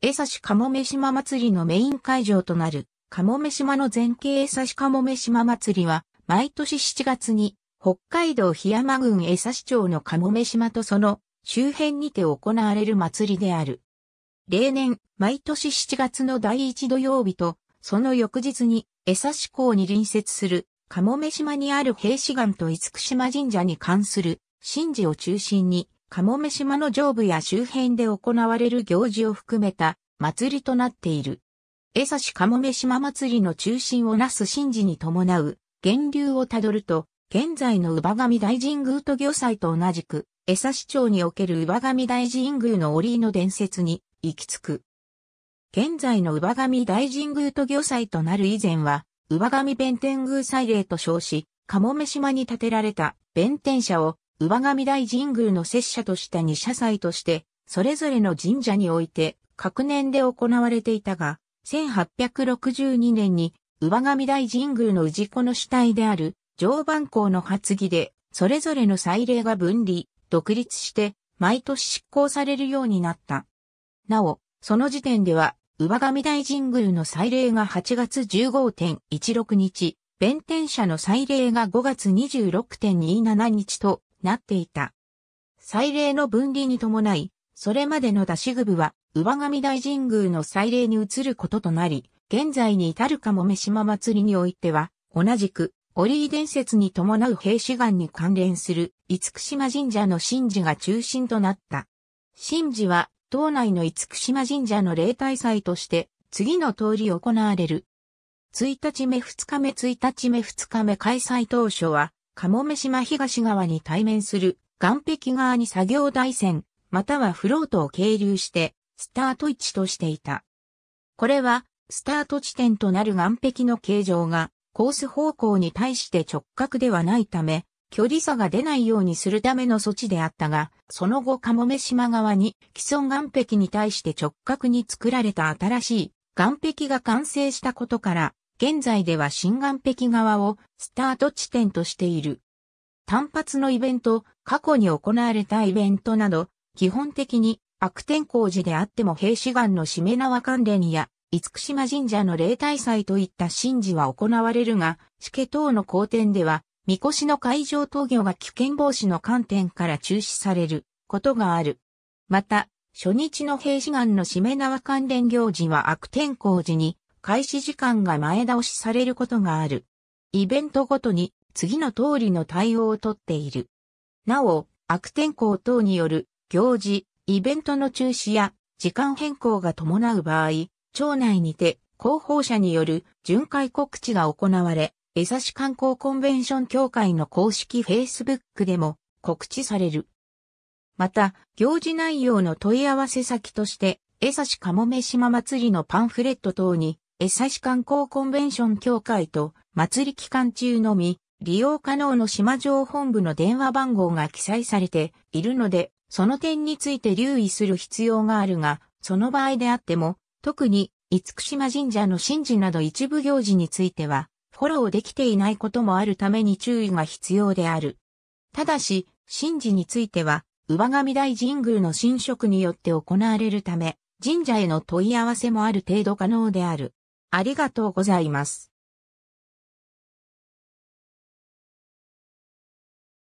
江差鴨目島祭りのメイン会場となる、鴨目島の前景江差鴨目島祭りは、毎年7月に、北海道檜山郡江差町の鴨目島とその周辺にて行われる祭りである。例年、毎年7月の第1土曜日と、その翌日に、江差港に隣接する、鴨目島にある平志岩と五福島神社に関する、神事を中心に、もめ島の上部や周辺で行われる行事を含めた祭りとなっている。江差もめ島祭りの中心をなす神事に伴う源流をたどると、現在の馬神大神宮と行祭と同じく、江差町における馬神大神宮の折の伝説に行き着く。現在の馬神大神宮と行祭となる以前は、馬神弁天宮祭礼と称し、もめ島に建てられた弁天社を上上大神宮の拙者とした二社祭として、それぞれの神社において、各年で行われていたが、1862年に、上上大神宮の氏子の主体である、常磐校の発議で、それぞれの祭礼が分離、独立して、毎年執行されるようになった。なお、その時点では、上上大神宮の祭礼が8月15.16日、弁天社の祭礼が5月26.27日と、なっていた。祭礼の分離に伴い、それまでの出し具は、上上大神宮の祭礼に移ることとなり、現在に至るかもめ島祭りにおいては、同じく、折井伝説に伴う兵士岩に関連する、厳島神社の神事が中心となった。神事は、島内の厳島神社の例大祭として、次の通り行われる。1日目2日目1日目2日目開催当初は、鴨目島東側に対面する岸壁側に作業台船、またはフロートを係留して、スタート位置としていた。これは、スタート地点となる岸壁の形状が、コース方向に対して直角ではないため、距離差が出ないようにするための措置であったが、その後カモメ島側に既存岸壁に対して直角に作られた新しい岸壁が完成したことから、現在では新岸壁側をスタート地点としている。単発のイベント、過去に行われたイベントなど、基本的に悪天候時であっても平志岩のしめ縄関連や、厳島神社の例大祭といった神事は行われるが、死家等の公典では、神輿の会場闘魚が危険防止の観点から中止されることがある。また、初日の平志岩のしめ縄関連行事は悪天候時に開始時間が前倒しされることがある。イベントごとに次の通りの対応をとっている。なお、悪天候等による行事、イベントの中止や時間変更が伴う場合、町内にて広報者による巡回告知が行われ、江差観光コンベンション協会の公式 Facebook でも告知される。また、行事内容の問い合わせ先として、江差しかもめ島祭りのパンフレット等に江差観光コンベンション協会と祭り期間中のみ、利用可能の島城本部の電話番号が記載されているので、その点について留意する必要があるが、その場合であっても、特に、厳島神社の神事など一部行事については、フォローできていないこともあるために注意が必要である。ただし、神事については、上神大神宮の神職によって行われるため、神社への問い合わせもある程度可能である。ありがとうございます。